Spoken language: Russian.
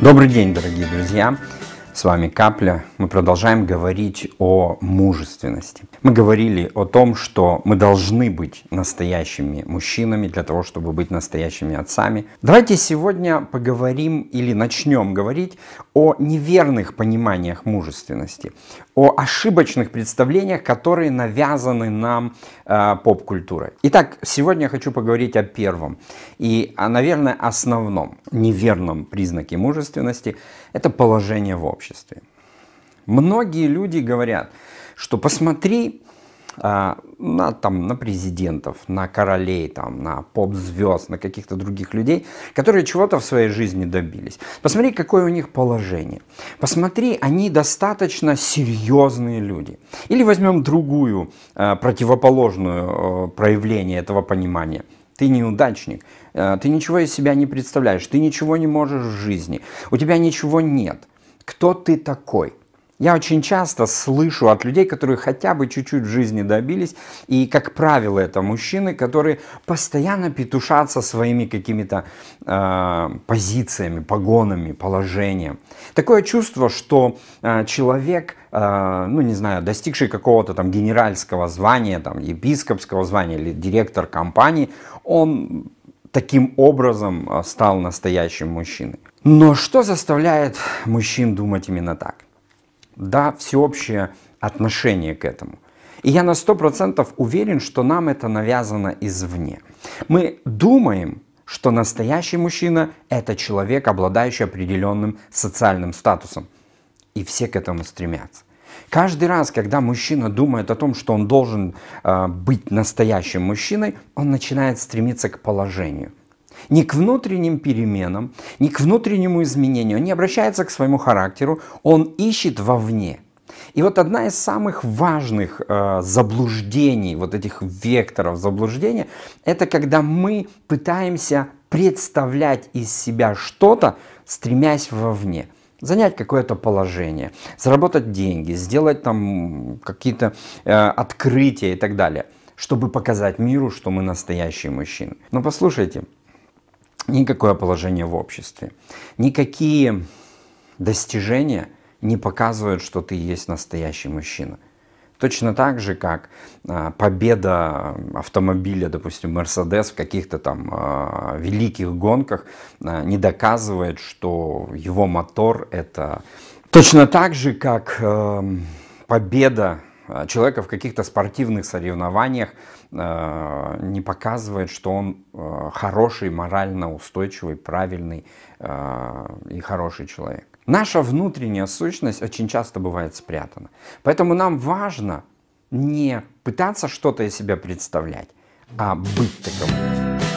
Добрый день, дорогие друзья! С вами Капля. Мы продолжаем говорить о мужественности. Мы говорили о том, что мы должны быть настоящими мужчинами для того, чтобы быть настоящими отцами. Давайте сегодня поговорим или начнем говорить о неверных пониманиях мужественности, о ошибочных представлениях, которые навязаны нам э, поп-культурой. Итак, сегодня я хочу поговорить о первом и, а, наверное, основном неверном признаке мужественности – это положение в обществе обществе. Многие люди говорят, что посмотри а, на, там, на президентов, на королей, там, на поп-звезд, на каких-то других людей, которые чего-то в своей жизни добились. Посмотри, какое у них положение. Посмотри, они достаточно серьезные люди. Или возьмем другую, а, противоположную а, проявление этого понимания – ты неудачник, а, ты ничего из себя не представляешь, ты ничего не можешь в жизни, у тебя ничего нет. Кто ты такой? Я очень часто слышу от людей, которые хотя бы чуть-чуть в жизни добились, и, как правило, это мужчины, которые постоянно петушатся своими какими-то э, позициями, погонами, положением. Такое чувство, что э, человек, э, ну не знаю, достигший какого-то там генеральского звания, там епископского звания или директор компании, он таким образом стал настоящим мужчиной. Но что заставляет мужчин думать именно так? Да, всеобщее отношение к этому. И я на 100% уверен, что нам это навязано извне. Мы думаем, что настоящий мужчина – это человек, обладающий определенным социальным статусом. И все к этому стремятся. Каждый раз, когда мужчина думает о том, что он должен э, быть настоящим мужчиной, он начинает стремиться к положению ни к внутренним переменам, ни к внутреннему изменению. Он не обращается к своему характеру, он ищет вовне. И вот одна из самых важных э, заблуждений, вот этих векторов заблуждения, это когда мы пытаемся представлять из себя что-то, стремясь вовне занять какое-то положение, заработать деньги, сделать там какие-то э, открытия и так далее, чтобы показать миру, что мы настоящие мужчины. Но послушайте, никакое положение в обществе. Никакие достижения не показывают, что ты есть настоящий мужчина. Точно так же, как а, победа автомобиля, допустим, Мерседес в каких-то там а, великих гонках а, не доказывает, что его мотор это... Точно так же, как эм, победа а, человека в каких-то спортивных соревнованиях э, не показывает, что он э, хороший, морально устойчивый, правильный э, и хороший человек. Наша внутренняя сущность очень часто бывает спрятана. Поэтому нам важно не пытаться что-то из себя представлять, а быть таковым.